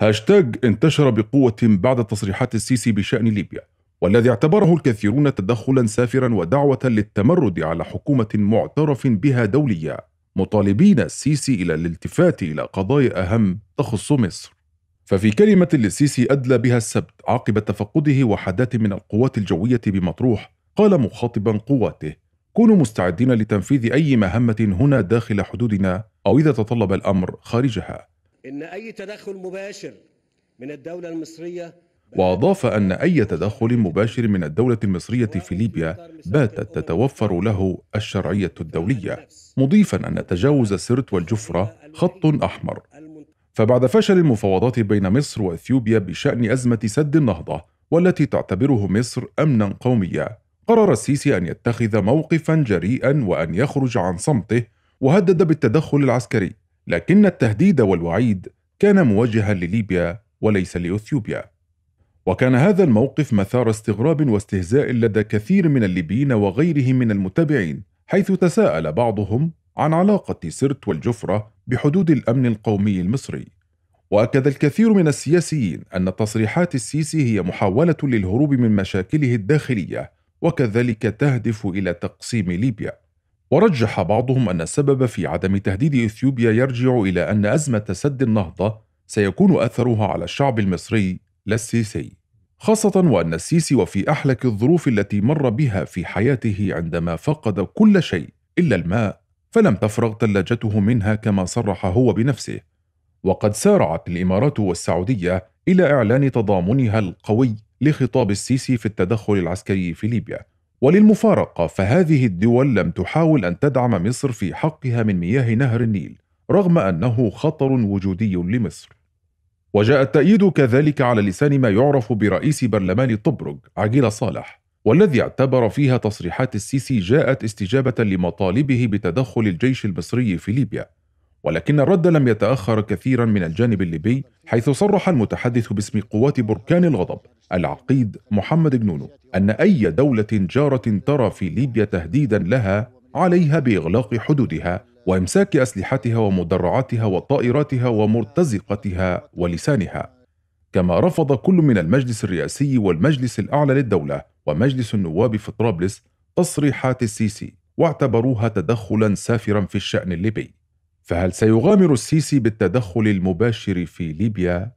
هاشتاج انتشر بقوة بعد تصريحات السيسي بشأن ليبيا والذي اعتبره الكثيرون تدخلا سافرا ودعوة للتمرد على حكومة معترف بها دوليا مطالبين السيسي إلى الالتفات إلى قضايا أهم تخص مصر ففي كلمة للسيسي أدلى بها السبت عقب تفقده وحدات من القوات الجوية بمطروح قال مخاطبا قواته كونوا مستعدين لتنفيذ أي مهمة هنا داخل حدودنا أو إذا تطلب الأمر خارجها إن أي تدخل مباشر من الدولة المصرية وأضاف أن أي تدخل مباشر من الدولة المصرية في ليبيا باتت تتوفر له الشرعية الدولية، مضيفا أن تجاوز سرت والجفرة خط أحمر. فبعد فشل المفاوضات بين مصر وإثيوبيا بشأن أزمة سد النهضة والتي تعتبره مصر أمنا قوميا، قرر السيسي أن يتخذ موقفا جريئا وأن يخرج عن صمته وهدد بالتدخل العسكري. لكن التهديد والوعيد كان موجها لليبيا وليس لأثيوبيا وكان هذا الموقف مثار استغراب واستهزاء لدى كثير من الليبيين وغيرهم من المتابعين حيث تساءل بعضهم عن علاقة سرت والجفرة بحدود الأمن القومي المصري وأكد الكثير من السياسيين أن تصريحات السيسي هي محاولة للهروب من مشاكله الداخلية وكذلك تهدف إلى تقسيم ليبيا ورجح بعضهم أن السبب في عدم تهديد إثيوبيا يرجع إلى أن أزمة سد النهضة سيكون أثرها على الشعب المصري لا السيسي خاصة وأن السيسي وفي أحلك الظروف التي مر بها في حياته عندما فقد كل شيء إلا الماء فلم تفرغ ثلاجته منها كما صرح هو بنفسه وقد سارعت الإمارات والسعودية إلى إعلان تضامنها القوي لخطاب السيسي في التدخل العسكري في ليبيا وللمفارقة فهذه الدول لم تحاول أن تدعم مصر في حقها من مياه نهر النيل رغم أنه خطر وجودي لمصر وجاء التأييد كذلك على لسان ما يعرف برئيس برلمان طبرق عجيل صالح والذي اعتبر فيها تصريحات السيسي جاءت استجابة لمطالبه بتدخل الجيش المصري في ليبيا ولكن الرد لم يتأخر كثيرا من الجانب الليبي حيث صرح المتحدث باسم قوات بركان الغضب العقيد محمد جنونو أن أي دولة جارة ترى في ليبيا تهديدا لها عليها بإغلاق حدودها وإمساك أسلحتها ومدرعاتها وطائراتها ومرتزقتها ولسانها كما رفض كل من المجلس الرئاسي والمجلس الأعلى للدولة ومجلس النواب في طرابلس تصريحات السيسي واعتبروها تدخلا سافرا في الشأن الليبي فهل سيغامر السيسي بالتدخل المباشر في ليبيا